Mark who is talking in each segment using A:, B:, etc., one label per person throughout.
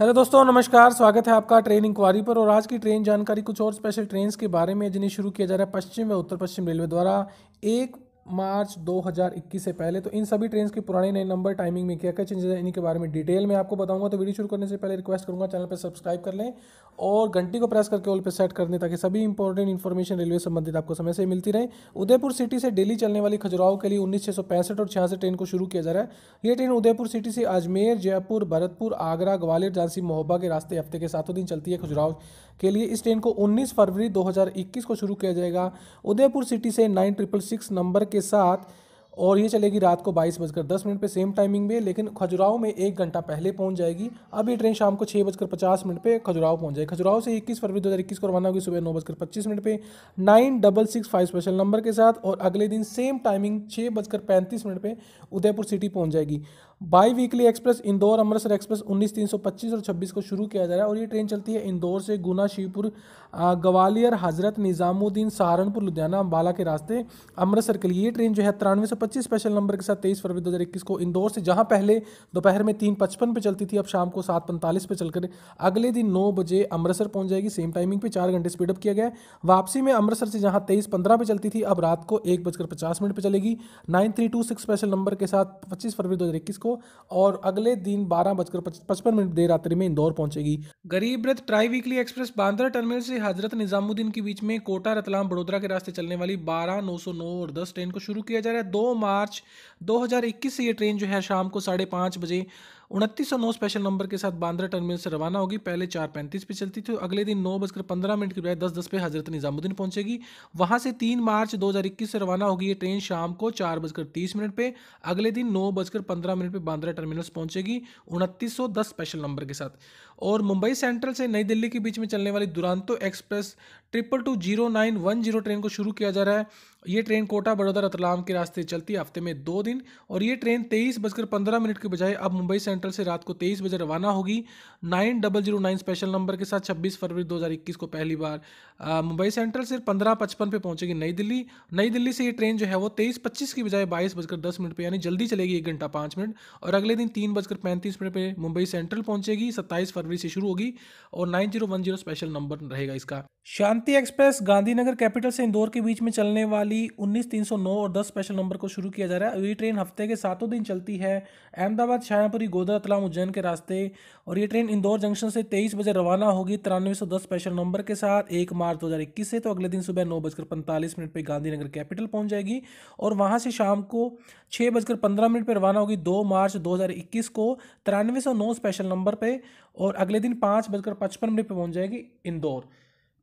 A: hello दोस्तों नमस्कार स्वागत है आपका ट्रेन इंक्वायरी पर और आज की ट्रेन जानकारी कुछ और स्पेशल ट्रेन्स के बारे में जिन्हें शुरू किया जा रहा है पश्चिम व उत्तर पश्चिम रेलवे द्वारा एक मार्च 2021 से पहले तो इन सभी ट्रेन के पुराने नए नंबर टाइमिंग में क्या क्या चेंजेस हैं इनके बारे में डिटेल में आपको बताऊंगा तो वीडियो शुरू करने से पहले रिक्वेस्ट करूंगा चैनल पर सब्सक्राइब कर लें और घंटी को प्रेस करके ऑल पे सेट कर दें ताकि सभी इंपॉर्टेंट इन्फॉर्मेशन रेलवे संबंधित आपको समय से मिलती रहे उदयपुर सिटी से डेली चलने वाली खजुराहो के लिए उन्नीस और छियासठ ट्रेन को शुरू किया जा रहा है ये ट्रेन उदयपुर सिटी से अजमेर जयपुर भरतपुर आगरा ग्वालियर झांसी मोहब्बा के रास्ते हफ्ते के सातों दिन चलती है खजुराव के लिए इस ट्रेन को उन्नीस फरवरी दो को शुरू किया जाएगा उदयपुर सिटी से नाइन नंबर के साथ और ये चलेगी रात को बाईस बजकर दस मिनट पे सेम टाइमिंग में लेकिन खजुराहो में एक घंटा पहले पहुंच जाएगी अब ये ट्रेन शाम को छः बजकर पचास मिनट पे खजुराहो पहुंच जाएगी खजुराहो से इक्कीस फरवरी दो हज़ार इक्कीस को रवाना होगी सुबह नौ बजकर पच्चीस मिनट पे nine double six five special number के साथ और अगले दिन सेम टाइमिंग छः बजकर पैंतीस मिनट पर उदयपुर सिटी पहुँच जाएगी biweekly express Indore Amritsar express उन्नीस तीन सौ पच्चीस और छब्बीस को शुरू किया जा रहा है और ये ट्रेन चलती है इंदौर से गुना शिवपुर ग्वालियर हजरत निज़ामुद्दीन सहारनपुर लुधियाना अम्बाला के रास्ते अमृतसर के लिए ये ट्रेन जो है तिरानवे सौ पच्चीस स्पेशल नंबर के साथ तेईस फरवरी दो हज़ार इक्कीस को इंदौर से जहाँ पहले दोपहर में तीन पचपन पर चलती थी अब शाम को सात पैंतालीस पर चलकर अगले दिन नौ बजे अमृतसर पहुँच जाएगी सेम टाइमिंग पर चार घंटे स्पीडअप किया गया वापसी में अमृतसर से जहाँ तेईस पंद्रह पर चलती थी अब रात को एक बजकर पचास मिनट पर चलेगी nine three two six special number के साथ पच्चीस फरवरी दो हज़ार इक्कीस को और अगले दिन बारह बजकर पचपन मिनट देर रात्रि में इंदौर पहुंचेगी Garib Rath triweekly express Bandra terminal से हजरत निजामुद्दीन के बीच में कोटा रतलाम बड़ोदरा के रास्ते चलने वाली बारह नौ सौ नौ और दस ट्रेन को शुरू किया जा रहा है दो मार्च दो हज़ार इक्कीस से ये ट्रेन जो है शाम को साढ़े बजे उनतीस सौ नौ स्पेशल नंबर के साथ बांद्रा टर्मिनल से रवाना होगी पहले चार पैंतीस पे चलती थी अगले दिन नौ बजकर पंद्रह मिनट के बजाय दस दस पे हजरत निजामुद्दीन पहुंचेगी वहां से तीन मार्च दो हज़ार इक्कीस से रवाना होगी ये ट्रेन शाम को चार बजकर तीस मिनट पे अगले दिन नौ बजकर पंद्रह मिनट पे बांद्रा टर्मिनल पहुंचेगी उनतीस सौ दस स्पेशल नंबर के साथ और मुंबई सेंट्रल से नई दिल्ली के बीच में चलने वाली Duronto express triple two zero nine one zero train को शुरू किया जा रहा है ये ट्रेन कोटा बड़ौदा रतलाम के रास्ते चलती हफ्ते में दो दिन और ये ट्रेन तेईस बजकर पंद्रह मिनट के बजाय अब मुंबई सेंट्रल से रात को तेईस बजे रवाना होगी nine double zero nine special number के साथ छब्बीस फरवरी दो हज़ार इक्कीस को पहली बार मुंबई सेंट्रल से पंद्रह पचपन पर पहुंचेगी नई दिल्ली नई दिल्ली से ये ट्रेन जो है वो तेईस पच्चीस की बजाय बाईस बजकर दस मिनट पर यानी जल्दी चलेगी एक घंटा पाँच मिनट और अगले दिन तीन बजकर पैंतीस मिनट पर मुंबई सेंट्रल पहुंचेगी सत्ताईस फरवरी से शुरू होगी और nine zero one zero special number रहेगा इसका शांति एक्सप्रेस गांधीनगर कैपिटल से इंदौर के बीच में चलने वाली जनरली उन्नीस तीन सौ नौ और दस स्पेशल नंबर को शुरू किया जा रहा है ये ट्रेन हफ्ते के सातों दिन चलती है अहमदाबाद शाहपुरी गोदरा तलाम उज्जैन के रास्ते और ये ट्रेन इंदौर जंक्शन से तेईस बजे रवाना होगी तिरानवे सौ दस स्पेशल नंबर के साथ एक मार्च दो हज़ार इक्कीस से तो अगले दिन सुबह नौ बजकर पैंतालीस मिनट पर गांधीनगर कैपिटल पहुँच जाएगी और वहाँ से शाम को छः बजकर पंद्रह मिनट पर रवाना होगी दो मार्च दो हज़ार इक्कीस को तिरानवे सौ नौ स्पेशल नंबर पर और अगले दिन पाँच बजकर पचपन मिनट पर पहुँच जाएगी इंदौर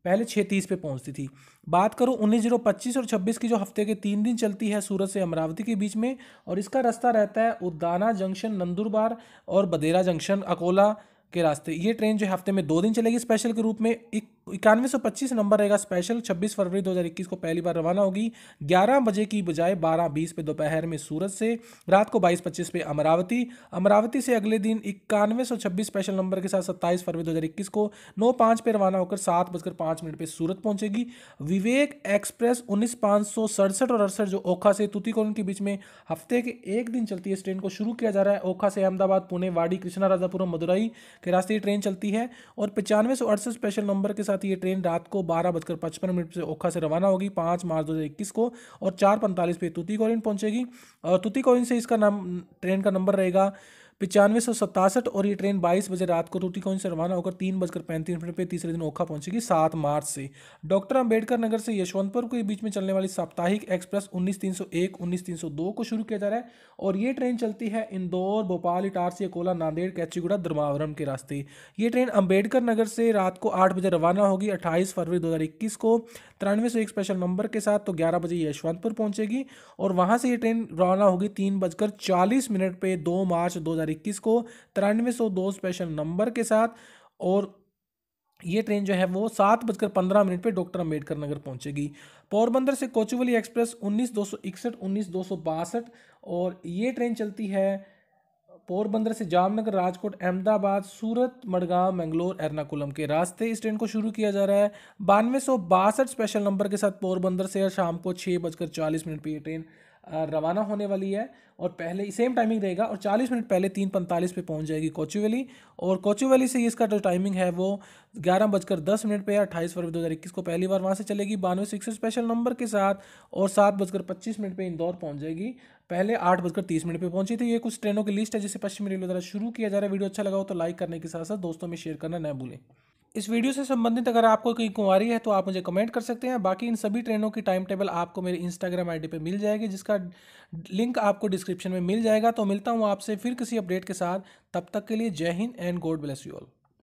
A: पहले छः तीस पर पहुँचती थी बात करूँ उन्नीस जीरो पच्चीस और छब्बीस की जो हफ्ते के तीन दिन चलती है सूरत से अमरावती के बीच में और इसका रास्ता रहता है उद्दाना जंक्शन नंदुरबार और बदेरा जंक्शन अकोला के रास्ते ये ट्रेन जो हफ्ते में दो दिन चलेगी स्पेशल के रूप में एक इक्यानवे सौ पच्चीस नंबर रहेगा स्पेशल 26 फरवरी 2021 को पहली बार रवाना होगी 11 बजे की बजाय 12:20 पे दोपहर में सूरत से रात को 22:25 पे अमरावती अमरावती से अगले दिन इक्यानवे सौ छब्बीस स्पेशल नंबर के साथ 27 फरवरी 2021 को नौ पाँच पे रवाना होकर सात बजकर पाँच मिनट पर सूरत पहुंचेगी विवेक एक्सप्रेस उन्नीस पाँच सौ सड़सठ और अड़सठ जो ओखा से तुतिकोन के बीच में हफ्ते के एक दिन चलती है इस ट्रेन को शुरू किया जा रहा है ओखा से अहमदाबाद पुणे वाड़ी कृष्णा राजापुरम मदुरई के रास्ते ट्रेन चलती है और पचानवे सौ अड़सठ स्पेशल नंबर के साथ साथ ये ट्रेन रात को बारह बजकर पचपन मिनट से ओखा से रवाना होगी पाँच मार्च दो हज़ार इक्कीस को और चार पैंतालीस पे तुतीकोरिन पहुंचेगी तुतिकोरिन से इसका नाम ट्रेन का नंबर रहेगा पचानवे सौ सतासठ और ये ट्रेन बाईस बजे रात को कौन से रवाना होकर तीन बजकर पैंतीस मिनट पर तीसरे दिन ओखा पहुंचेगी सात मार्च से डॉक्टर अंबेडकर नगर से यशवंतपुर के बीच में चलने वाली साप्ताहिक एक्सप्रेस उन्नीस तीन सौ एक उन्नीस तीन सौ दो को शुरू किया जा रहा है और ये ट्रेन चलती है इंदौर भोपाल इटारसी अकोला नांदेड़ कैचीगुड़ा धर्मावरम के रास्ते ये ट्रेन अम्बेडकर नगर से रात को आठ बजे रवाना होगी अट्ठाईस फरवरी दो हज़ार इक्कीस को तिरानवे सौ एक स्पेशल नंबर के साथ तो ग्यारह बजे यशवंतपुर पहुंचेगी और वहाँ से ये ट्रेन रवाना होगी तीन बजकर चालीस मिनट पर दो मार्च दो हज़ार 2021 को तिरानवे स्पेशल नंबर के साथ और ये ट्रेन जो है वो सात बजकर पंद्रह मिनट पे डॉक्टर अम्बेडकर नगर पहुंचेगी पोरबंदर से कोचुवली एक्सप्रेस उन्नीस दो सौ इकसठ उन्नीस दो सौ बासठ और ये ट्रेन चलती है पोरबंदर से जामनगर राजकोट अहमदाबाद सूरत मडगांव मंगलोर एर्नाकुलम के रास्ते इस ट्रेन को शुरू किया जा रहा है बानवे स्पेशल नंबर के साथ पोरबंदर से शाम को छः बजकर चालीस मिनट पर यह ट्रेन रवाना होने वाली है और पहले सेम टाइमिंग रहेगा और 40 मिनट पहले तीन पैंतालीस पर पहुँच जाएगी कोचुवेली और कोचुवेली से इसका जो टाइमिंग है वो ग्यारह बजकर दस मिनट पर अट्ठाईस फरवरी दो को पहली बार वहाँ से चलेगी बानवे सिक्स स्पेशल नंबर के साथ और सात बजकर पच्चीस मिनट पर इंदौर पहुँच जाएगी पहले आठ बजकर तीस मिनट पर पहुंची थी ये कुछ ट्रेनों की लिस्ट है जिसे पश्चिमी रेलवे द्वारा शुरू किया जा रहा है वीडियो अच्छा लगा हो तो लाइक करने के साथ साथ दोस्तों में शेयर करना न भूलें इस वीडियो से संबंधित अगर आपको कोई कुंवारी है तो आप मुझे कमेंट कर सकते हैं बाकी इन सभी ट्रेनों की टाइम टेबल आपको मेरे इंस्टाग्राम आईडी पे मिल जाएगी जिसका लिंक आपको डिस्क्रिप्शन में मिल जाएगा तो मिलता हूँ आपसे फिर किसी अपडेट के साथ तब तक के लिए जय हिंद and god bless you all